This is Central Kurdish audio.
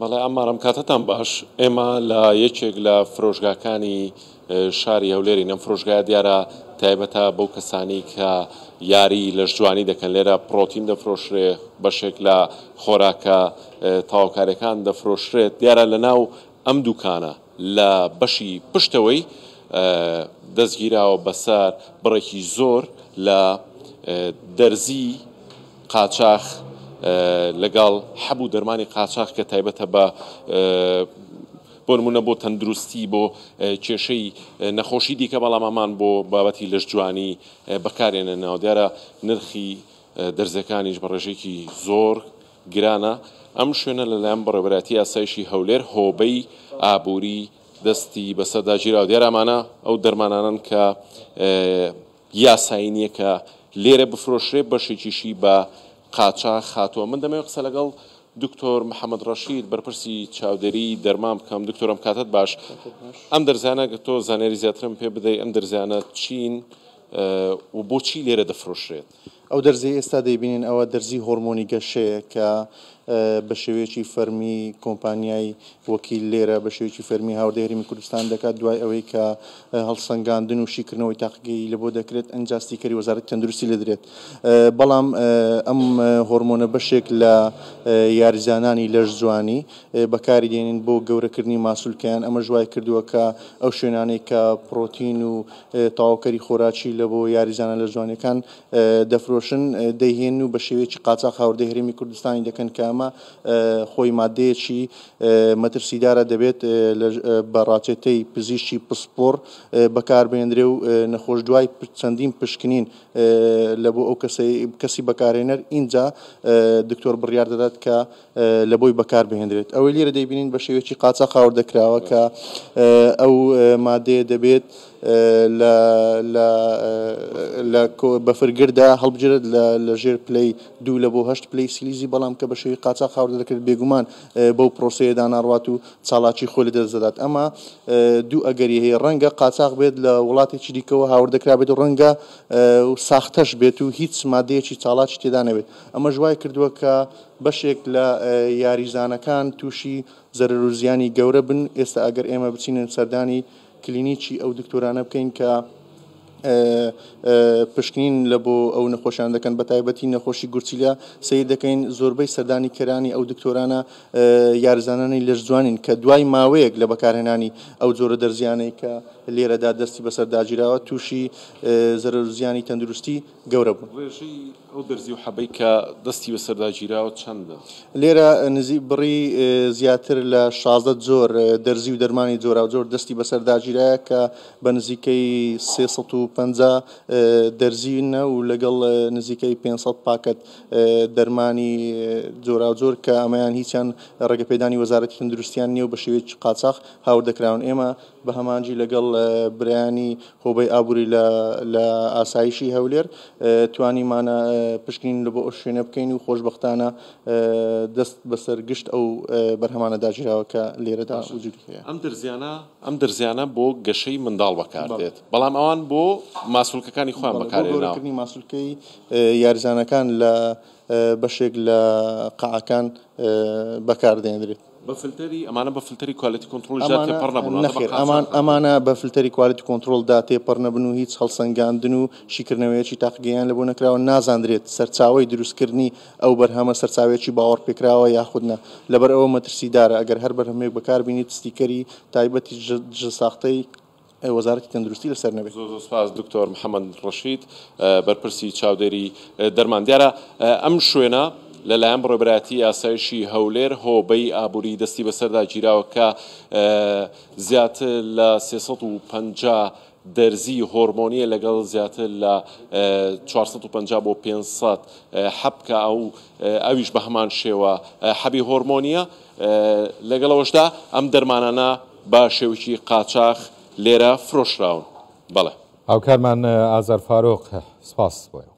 بەڵێ ئەمارەم کاتتان باش ئێمە لە یەکێک لە فرۆژگاکانی شاری هەولێری نەم فرۆژگای دیارە تایبەتە بەو کەسانی کە یاری لە جوانی دەکەن لێرە پرۆتین دەفرۆشرێ بەشێک لە خۆراکە تاوکارەکان دەفرۆشرێت دیارە لە ناو ئەم دوکانە لە بەشی پشتەوەی دەستگیراوە بەسەر بڕێکی زۆر لە دەرزی قاچاخ لەگەڵ حەبوو دەرمانی قاچاق کە تایبەتە بە بۆ نمونە بۆ تەندروستی بۆ کێشەی نەخۆشی دیکە بەڵامەمان بۆ بابەتی لەش جوانی بەکارێنە ناودارە نرخی دەرزەکانیش بە ڕێژێکی زۆر گرانە ئەم شوێنە لەلایەن بەڕێبەتی یاسایشی هەولێر هۆبەی ئابووری دەستی بەسەدا ژیرا و دیێرامانە ئەو دەرمانانن کە یاسایی نییە کە لێرە بفرۆشێ بەشێکیشی بە قاچا خاتووە من دەمەوێت قسە لەگەڵ دکتۆر محەممەد ڕەشید بەرپرسی چاودێری دەرمان بکەم دکتۆرم کاتت باش ئەم دەرزانە کە تۆ زانێری زیاترم پێ بدەی ئەم دەرزانە چین و بۆچی لێرە دەفرۆشێت ئەو دەرزی ئێستا دەیبینین ئەوە دەرزی هۆرمۆنی گەشەیە کە بە شێوەیەکی فەرمی کۆمپانیای وەکیل لێرە بە شێوکی فەرمی هاودێریمی کوردستان دەکات دوای ئەوەی کە هەڵسەنگاندن و شیکردنەوەی تاقیی لە بۆ دەکرێت ئەنجاستیکەری وەزارت تەندروستی لە درێت بەڵام ئەم هۆرمۆنە بەشێک لە یاریزانانی لەش جوانی بەکاری دێنین بۆ گەورەکردنی ماسوولکەیان ئەمە ژوای کردووەکە ئەو شوێنانەی کە پرۆتین و تاواکەری خۆراچی لە بۆ یاریزانە لە جوانەکان دەفرۆشن دەیهێن و بە شێوەیەکی قاچاق هاوردەهرێمی کوردستانی دەکەن کە ئەمە خۆی مادەیەکی مەترسیدارە دەبێت بەڕاچێتەی پزیشتی پسپۆر بەکاربێنرێ و نەخۆش دوای چەندین پشکنین لە بۆ ئەو کەسی بەکارێنەر اینجا دکتۆر بڕیار دەدات کە لە بۆی بەکار بهێنرێت ئەوەی لێرە دەیبینین بە شێوێکی قاچە خاور دەکراوە کە ئەو مادەیە دەبێت بەفرگردا هەڵبجرت لە ژێر پلی دوو لە بۆ هەشت پلی سیلیزی بەڵام کە بە شێوی قاچا خاور دەکرد بێگومان بەو پرۆسەیە داناڕات و چاڵاکی خۆلی دەزدات ئەمە دوو ئەگەری هەیە ڕەنگە قاچاق بێت لە وڵاتی چریکەوە هاوردەکرا بێت و ڕەنگە ساختەش بێت و هیچ مادەیەکی چاڵاکی تێدانەوێت ئەمە ژوای کردووە کە بەشێک لە یاریزانەکان تووشی زەرروزیانی گەورە بن ئێستا ئەگەر ئێمە بچینن سەردانی کلینیکی ئەو دکتۆرانە بکەین کە پشکنین لە بۆ ئەو نەخۆشیان دەکەن بە تایبەتی نەخۆشی گورچیلیا سی دەکەین زۆربەی سەردانی کەرانی ئەو دکتۆرانە یارزانانی لەش جوانین کە دوای ماوەیەک لە بەکارهێنانی ئەو جۆرە دەرزیانەی کە لێرەدا دەستی بەسەر داگیراوە تووشی زەرزیانی تەندروستی گەورە بوو ئەو دەرزی و حەبەی کە دەستی بە سەرداگیراوە چەندە لێرە نزی بڕی زیاتر لە شازدە زۆر دەرزی و دەرمانی زۆرا زۆر دەستی بە سەرداگیرایە کە بە نزیکەی 350 دەرزینە و لەگەڵ نزیکەی 500 پاکت دەرمانی زۆرا زۆر کە ئەمەیان هیچیان ڕێگەپێدانی وەزارەتی تەندروستیان نیە و بە شێوێت قاچاق هاور دەکراون ئێمە بە هەمانجی لەگەڵ برانی خۆبەی ئابووری لە ئاسایشی هەولێر توانیمانە پشکین لە بۆ ئەو شوێنە بکەین و خۆشببختانە دەست بەسەر گشت ئەو بەرهەمانە داگیراوەکە لێرەدا وجود هەیە ئەم دەزیانە ئەم دەزیانە بۆ گەشەی منداڵ بەکاردێت بەڵام ئەوان بۆ ماسوولکەکانی خوان بەکارێننی ماسوولکەی یاریزانەکان لە بەشێک لە قعەکان بەکاردێنرێت بەفلتری ئەمانە بە فلتری کوالتی کۆنتترۆل تێپەر نەبوونەخیر ئەمان ئەمانە بە فلتری کوالتی کۆنتترۆلدا تێپەر نەبن و هیچ هەڵسەنگاندن و شیکردنەوەیەکی تاقییان لەبوو نکراوە نازاندرێت سەرچاوی دروستکردنی ئەو بەرهەمە سەرچاوێکی باوەڕ پێکراوە یاخودنا لەبەر ئەوە مەترسیدارە ئەگەر هەر بەرهمێک بەکاربینی تستیکەری تایبەتی ساختەی وەزارەتی تەندروستی لەسەر نەبێت سپاس دکتۆر محەممەد ڕەشید بەرپرسی چاودێری دەرماندیارە ئەم شوێنە لەلایەن ڕێبراتی یاسایشی هەولێر هۆبەی ئابووری دەستی بەسەردا گیراوەکە زیاتر لە 350 دەرزی هۆرمۆنیە لەگەڵ زیاتر لە 450 بۆ 500 حەبکە ئەو ئەویش بە هەمان شێوە حەبی هۆرمۆنیە لەگەڵەوەشدا ئەم دەرمانانە بە شێوکی قاچاخ لێرە فرۆشراون بەڵێ ئەو کارمان ئازار فارۆق سپاس بۆە